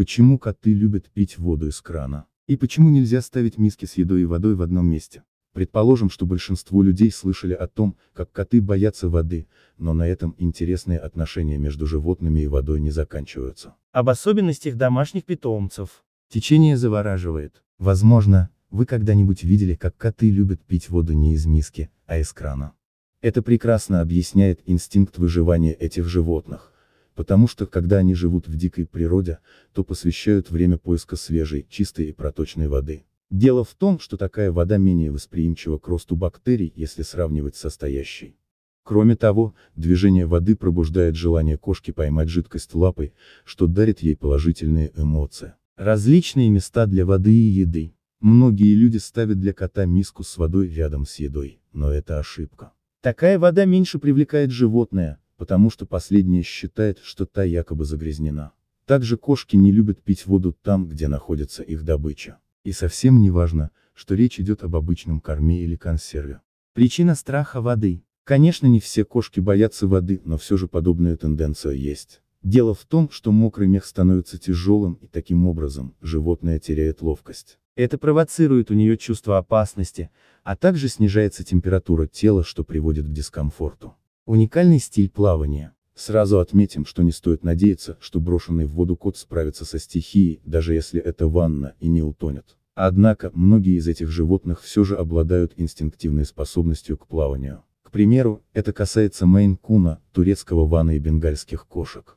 Почему коты любят пить воду из крана? И почему нельзя ставить миски с едой и водой в одном месте? Предположим, что большинство людей слышали о том, как коты боятся воды, но на этом интересные отношения между животными и водой не заканчиваются. Об особенностях домашних питомцев. Течение завораживает. Возможно, вы когда-нибудь видели, как коты любят пить воду не из миски, а из крана. Это прекрасно объясняет инстинкт выживания этих животных потому что когда они живут в дикой природе, то посвящают время поиска свежей, чистой и проточной воды. Дело в том, что такая вода менее восприимчива к росту бактерий, если сравнивать со стоящей. Кроме того, движение воды пробуждает желание кошки поймать жидкость лапой, что дарит ей положительные эмоции. Различные места для воды и еды. Многие люди ставят для кота миску с водой рядом с едой, но это ошибка. Такая вода меньше привлекает животное, потому что последняя считает, что та якобы загрязнена. Также кошки не любят пить воду там, где находится их добыча. И совсем не важно, что речь идет об обычном корме или консерве. Причина страха воды. Конечно, не все кошки боятся воды, но все же подобная тенденция есть. Дело в том, что мокрый мех становится тяжелым, и таким образом, животное теряет ловкость. Это провоцирует у нее чувство опасности, а также снижается температура тела, что приводит к дискомфорту. Уникальный стиль плавания. Сразу отметим, что не стоит надеяться, что брошенный в воду кот справится со стихией, даже если это ванна, и не утонет. Однако, многие из этих животных все же обладают инстинктивной способностью к плаванию. К примеру, это касается мейн-куна, турецкого вана и бенгальских кошек.